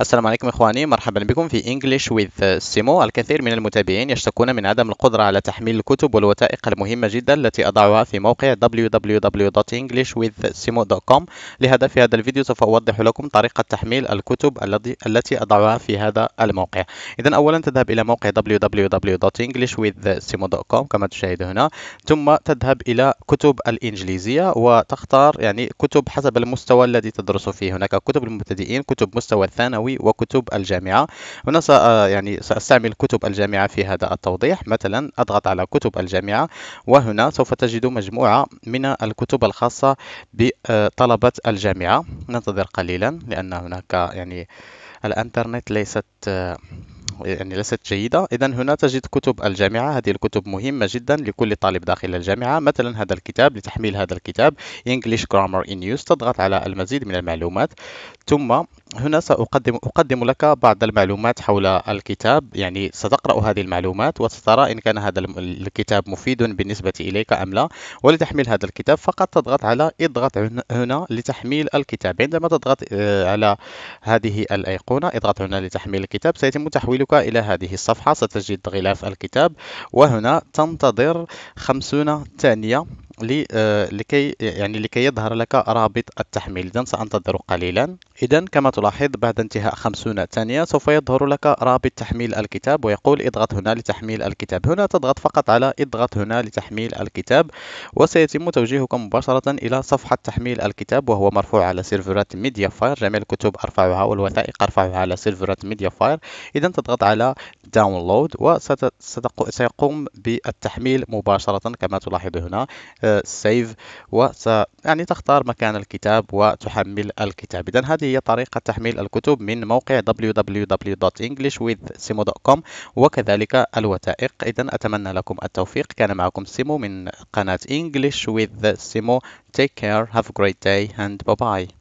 السلام عليكم إخواني مرحبا بكم في English with سيمو الكثير من المتابعين يشتكون من عدم القدرة على تحميل الكتب والوثائق المهمة جدا التي أضعها في موقع www.englishwithsimo.com لهذا في هذا الفيديو سوف أوضح لكم طريقة تحميل الكتب التي أضعها في هذا الموقع إذا أولا تذهب إلى موقع www.englishwithsimo.com كما تشاهد هنا ثم تذهب إلى كتب الإنجليزية وتختار يعني كتب حسب المستوى الذي تدرس فيه هناك كتب المبتدئين كتب مستوى الثانوي الثانوي وكتب الجامعة هنا يعني سأستعمل كتب الجامعة في هذا التوضيح مثلا أضغط على كتب الجامعة وهنا سوف تجد مجموعة من الكتب الخاصة بطلبة الجامعة ننتظر قليلا لأن هناك يعني الانترنت ليست يعني ليست جيدة إذا هنا تجد كتب الجامعة هذه الكتب مهمة جدا لكل طالب داخل الجامعة مثلا هذا الكتاب لتحميل هذا الكتاب English Grammar in Use تضغط على المزيد من المعلومات ثم هنا سأقدم أقدم لك بعض المعلومات حول الكتاب يعني ستقرأ هذه المعلومات وسترى إن كان هذا الكتاب مفيد بالنسبة إليك أم لا ولتحميل هذا الكتاب فقط تضغط على اضغط هنا لتحميل الكتاب عندما تضغط آه، على هذه الأيقونة اضغط هنا لتحميل الكتاب سيتم تحويل يرشدك إلى هذه الصفحة ستجد غلاف الكتاب وهنا تنتظر 50 ثانية آه، لكي يعني لكي يظهر لك رابط التحميل إذا سأنتظر قليلا إذا كما تلاحظ بعد انتهاء 50 ثانية سوف يظهر لك رابط تحميل الكتاب ويقول اضغط هنا لتحميل الكتاب هنا تضغط فقط على اضغط هنا لتحميل الكتاب وسيتم توجيهك مباشرة إلى صفحة تحميل الكتاب وهو مرفوع على سيرفرات ميديا فاير جميع الكتب أرفعها والوثائق أرفعها على سيرفرات ميديا فاير إذا تضغط على داونلود وسيقوم بالتحميل مباشرة كما تلاحظ هنا سيف وت يعني تختار مكان الكتاب وتحمل الكتاب إذا هذه هي طريقة تحميل الكتب من موقع www.englishwithsimo.com وكذلك الوثائق إذا أتمنى لكم التوفيق كان معكم سيمو من قناة English with Simo Take care have a great day and bye bye